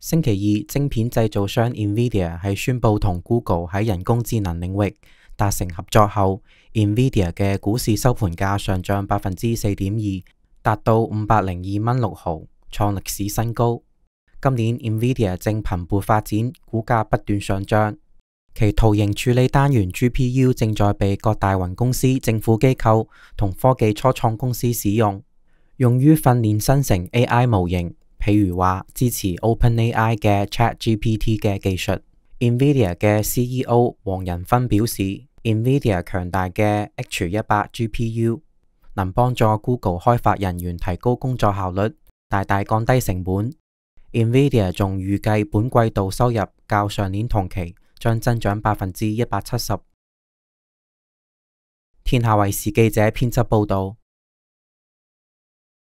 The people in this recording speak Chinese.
星期二，晶片製造商 NVIDIA 係宣布同 Google 喺人工智能領域達成合作後，NVIDIA 嘅股市收盤價上漲百分之四点二，達到五百零二蚊六毫，創歷史新高。今年 NVIDIA 正蓬勃發展，股價不斷上漲。其圖形處理單元 GPU 正在被各大云公司、政府機構同科技初創公司使用，用於訓練生成 AI 模型。譬如话支持 OpenAI 嘅 ChatGPT 嘅技术，Nvidia 嘅 CEO 黄仁勋表示，Nvidia 强大嘅 H 一百 GPU 能帮助 Google 开发人员提高工作效率，大大降低成本。Nvidia 仲预计本季度收入较上年同期将增长百分之一百七十。天下卫视记者编辑报道。